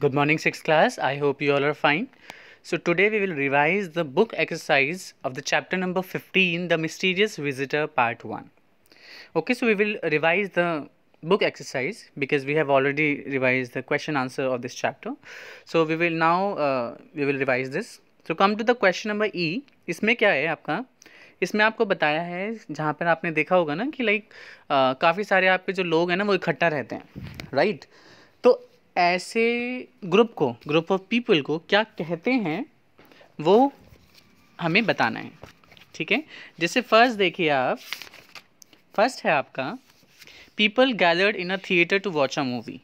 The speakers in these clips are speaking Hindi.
Good morning 6th class. I hope you all are fine. So today we will revise the book exercise of the chapter number 15 The Mysterious Visitor Part 1. Okay, so we will revise the book exercise because we have already revised the question answer of this chapter. So we will now uh, we will revise this. So come to the question number E. इसमें क्या है आपका इसमें आपको बताया है जहाँ पर आपने देखा होगा ना कि लाइक काफ़ी सारे आप पे जो लोग हैं ना वो इकट्ठा रहते हैं राइट right? ऐसे ग्रुप को ग्रुप ऑफ पीपल को क्या कहते हैं वो हमें बताना है ठीक है जैसे फर्स्ट देखिए आप फर्स्ट है आपका people gathered in a theatre to watch a movie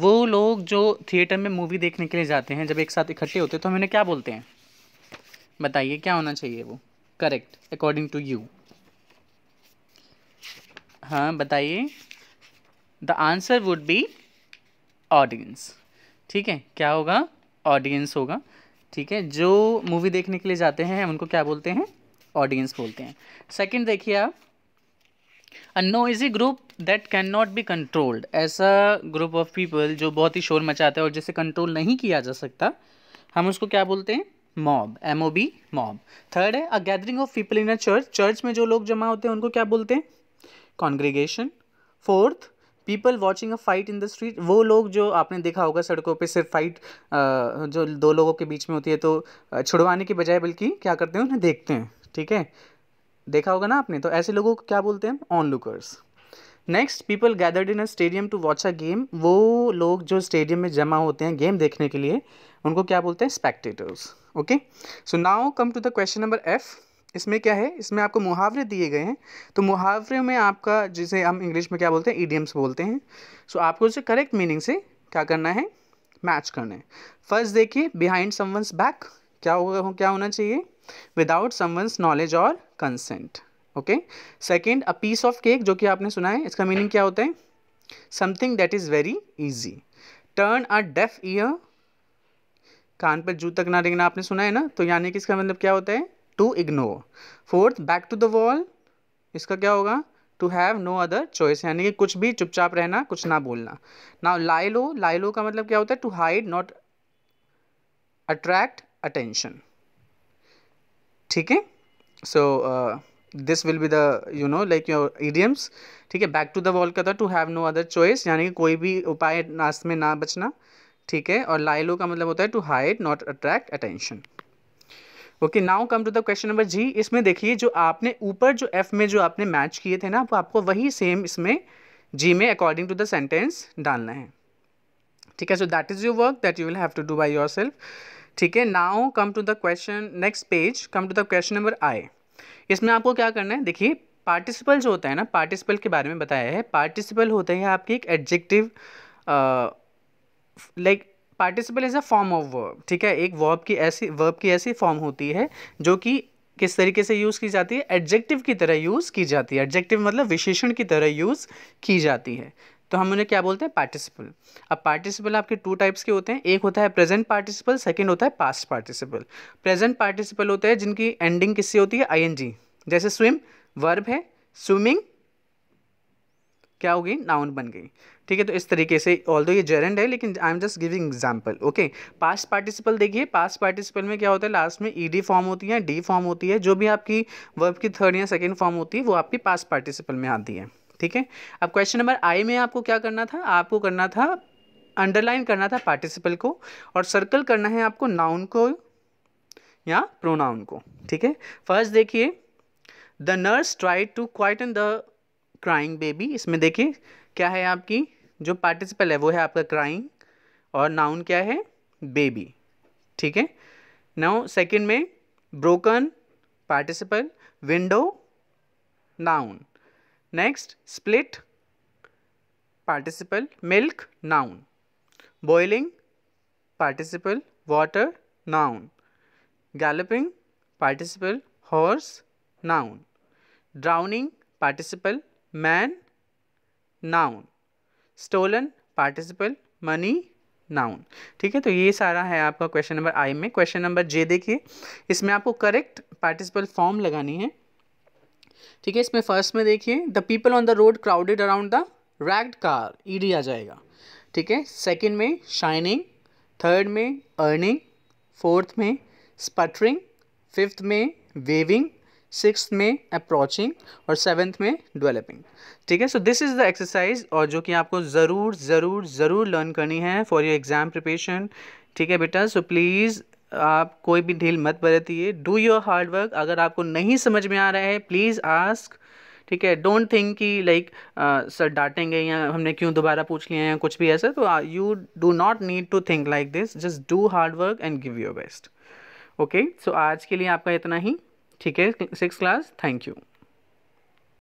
वो लोग जो थिएटर में मूवी देखने के लिए जाते हैं जब एक साथ इकट्ठे होते हैं तो हम इन्हें क्या बोलते हैं बताइए क्या होना चाहिए वो करेक्ट अकॉर्डिंग टू यू हाँ बताइए the answer would be audience ठीक है क्या होगा ऑडियंस होगा ठीक है जो मूवी देखने के लिए जाते हैं उनको क्या बोलते हैं ऑडियंस बोलते हैं सेकंड देखिए आप a a group that can not be controlled ऐसा ग्रुप ऑफ पीपल जो बहुत ही शोर मचाता है और जिसे कंट्रोल नहीं किया जा सकता हम उसको क्या बोलते हैं mob M O B mob third है a gathering of people in a church church में जो लोग जमा होते हैं उनको क्या बोलते हैं congregation fourth people watching a fight in the street वो लोग जो आपने देखा होगा सड़कों पे सिर्फ फाइट जो दो लोगों के बीच में होती है तो छुड़वाने के बजाय बल्कि क्या करते हैं उन्हें देखते हैं ठीक है देखा होगा ना आपने तो ऐसे लोगों को क्या बोलते हैं onlookers next people gathered in a stadium to watch a game वो लोग जो स्टेडियम में जमा होते हैं गेम देखने के लिए उनको क्या बोलते हैं spectators okay so now come to the question number F इसमें क्या है इसमें आपको मुहावरे दिए गए हैं तो मुहावरे में आपका जिसे हम इंग्लिश में क्या बोलते हैं ईडियम्स बोलते हैं सो आपको उसे करेक्ट मीनिंग से क्या करना है मैच करना है फर्स्ट देखिए बिहाइंड समवंस बैक क्या हो क्या होना चाहिए विदाउट समवंस नॉलेज और consent okay second a piece of cake जो कि आपने सुना है इसका मीनिंग क्या होता है something that is very easy turn a deaf ear कान पर जू तक ना रिंगना आपने सुना है ना तो यानी कि इसका मतलब क्या होता है to ignore fourth back to the wall इसका क्या होगा to have no other choice यानी कि कुछ भी चुपचाप रहना कुछ ना बोलना ना लाइलो लाइलो का मतलब क्या होता है to hide not attract attention ठीक है so this will be the you know like your idioms ठीक है बैक टू द वॉल का था to have no other choice यानी कि कोई भी उपाय नाश में ना बचना ठीक है और लाइलो का मतलब होता है to hide not attract attention okay now come to the question number G इसमें देखिए जो आपने ऊपर जो एफ में जो आपने मैच किए थे ना वो आपको वही सेम इसमें जी में अकॉर्डिंग टू द सेंटेंस डालना है ठीक है so that is your work that you will have to do by yourself ठीक है now come to the question next page come to the question number I इसमें आपको क्या करना है देखिए पार्टिसिपल जो होता है ना पार्टिसिपल के बारे में बताया है पार्टिसिपल होते हैं आपकी एक adjective like participle is a form of verb ठीक है एक वर्ब की ऐसी वर्ब की ऐसी फॉर्म होती है जो कि किस तरीके से यूज़ की जाती है एडजेक्टिव की तरह यूज़ की जाती है एडजेक्टिव मतलब विशेषण की तरह यूज़ की जाती है तो हम उन्हें क्या बोलते हैं पार्टिसिपल अब पार्टिसिपल आपके टू टाइप्स के होते हैं एक होता है प्रेजेंट पार्टिसिपल सेकेंड होता है पास्ट पार्टिसिपल प्रेजेंट पार्टिसिपल होता है जिनकी एंडिंग किससे होती है आई जैसे स्विम वर्ब है स्विमिंग क्या हो गई नाउन बन गई ठीक है तो इस तरीके से ऑल दो ये जेरेंड है लेकिन I am just giving example okay past participle देखिए पास्ट पार्टिसिपल में क्या होता है लास्ट में ई डी फॉर्म होती है डी फॉर्म होती है जो भी आपकी वर्ब की थर्ड या सेकेंड फॉर्म होती है वो आपकी पास्ट पार्टिसिपल में आती है ठीक है अब क्वेश्चन नंबर आई में आपको क्या करना था आपको करना था अंडरलाइन करना था पार्टिसिपल को और सर्कल करना है आपको नाउन को या प्रोनाउन को ठीक है फर्स्ट देखिए the nurse try to quieten the crying baby इसमें देखिए क्या है आपकी जो पार्टिसिपल है वो है आपका क्राइंग और नाउन क्या है बेबी ठीक है नाउ सेकंड में broken participle window noun next split participle milk noun boiling participle water noun galloping participle horse noun drowning participle man noun stolen participle money noun ठीक है तो ये सारा है आपका क्वेश्चन नंबर आई में क्वेश्चन नंबर जे देखिए इसमें आपको करेक्ट पार्टिसिपल फॉर्म लगानी है ठीक है इसमें फर्स्ट में देखिए the people on the road crowded around the wrecked car ED आ जाएगा ठीक है सेकेंड में शाइनिंग थर्ड में अर्निंग फोर्थ में स्पटरिंग फिफ्थ में वेविंग सिक्स में अप्रोचिंग और सेवन्थ में डेवलपिंग ठीक है so this is the exercise और जो कि आपको ज़रूर ज़रूर ज़रूर लर्न करनी है फॉर योर एग्ज़ाम प्रिपरेशन ठीक है बेटा सो प्लीज़ आप कोई भी ढील मत बरतिए डू योर हार्ड वर्क अगर आपको नहीं समझ में आ रहा है प्लीज़ आस्क ठीक है डोंट थिंक कि लाइक सर डांटेंगे या हमने क्यों दोबारा पूछ लिया या कुछ भी ऐसा तो you do not need to think like this just do hard work and give your best okay so आज के लिए आपका इतना ही ठीक है सिक्स क्लास थैंक यू